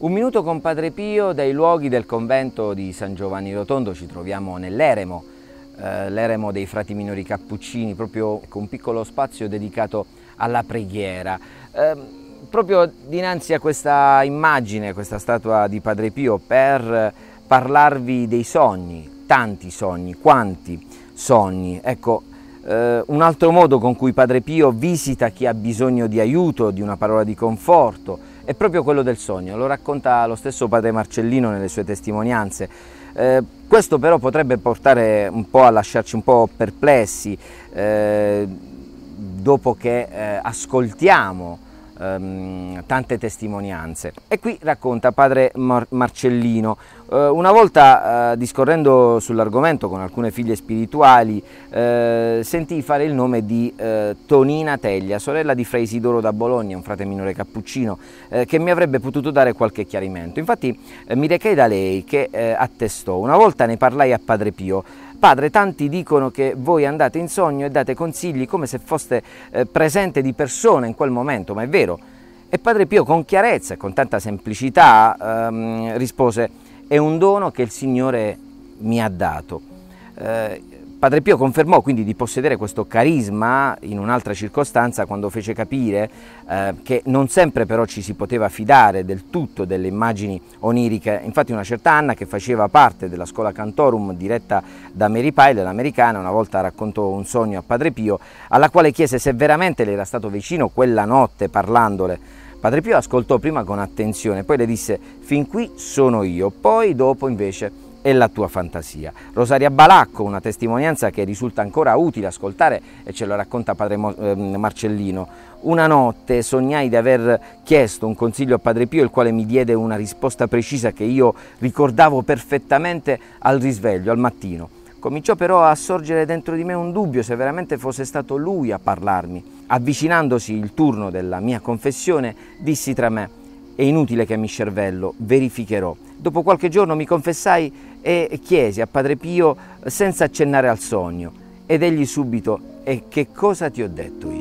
Un minuto con Padre Pio dai luoghi del convento di San Giovanni Rotondo, ci troviamo nell'Eremo, eh, l'Eremo dei frati minori cappuccini, proprio con un piccolo spazio dedicato alla preghiera. Eh, proprio dinanzi a questa immagine, questa statua di Padre Pio, per parlarvi dei sogni, tanti sogni, quanti sogni. Ecco, eh, un altro modo con cui Padre Pio visita chi ha bisogno di aiuto, di una parola di conforto, è proprio quello del sogno, lo racconta lo stesso padre Marcellino nelle sue testimonianze. Eh, questo però potrebbe portare un po' a lasciarci un po' perplessi eh, dopo che eh, ascoltiamo ehm, tante testimonianze. E qui racconta padre Mar Marcellino, eh, una volta eh, discorrendo sull'argomento con alcune figlie spirituali, eh, sentì fare il nome di eh, Tonina Teglia, sorella di Fra Isidoro da Bologna, un frate minore cappuccino, eh, che mi avrebbe potuto dare qualche chiarimento. Infatti eh, mi recai da lei che attestò, una volta ne parlai a padre Pio, Padre, tanti dicono che voi andate in sogno e date consigli come se foste eh, presente di persona in quel momento, ma è vero? E Padre Pio con chiarezza e con tanta semplicità ehm, rispose, è un dono che il Signore mi ha dato. Eh, Padre Pio confermò quindi di possedere questo carisma in un'altra circostanza quando fece capire eh, che non sempre però ci si poteva fidare del tutto delle immagini oniriche. Infatti una certa Anna che faceva parte della scuola Cantorum diretta da Mary Pyle, l'americana, una volta raccontò un sogno a Padre Pio alla quale chiese se veramente le era stato vicino quella notte parlandole. Padre Pio ascoltò prima con attenzione, poi le disse fin qui sono io, poi dopo invece e la tua fantasia. Rosaria Balacco, una testimonianza che risulta ancora utile ascoltare e ce lo racconta padre ehm, Marcellino. Una notte sognai di aver chiesto un consiglio a padre Pio, il quale mi diede una risposta precisa che io ricordavo perfettamente al risveglio, al mattino. Cominciò però a sorgere dentro di me un dubbio se veramente fosse stato lui a parlarmi. Avvicinandosi il turno della mia confessione, dissi tra me è inutile che mi cervello, verificherò. Dopo qualche giorno mi confessai e chiesi a Padre Pio senza accennare al sogno ed egli subito e che cosa ti ho detto io?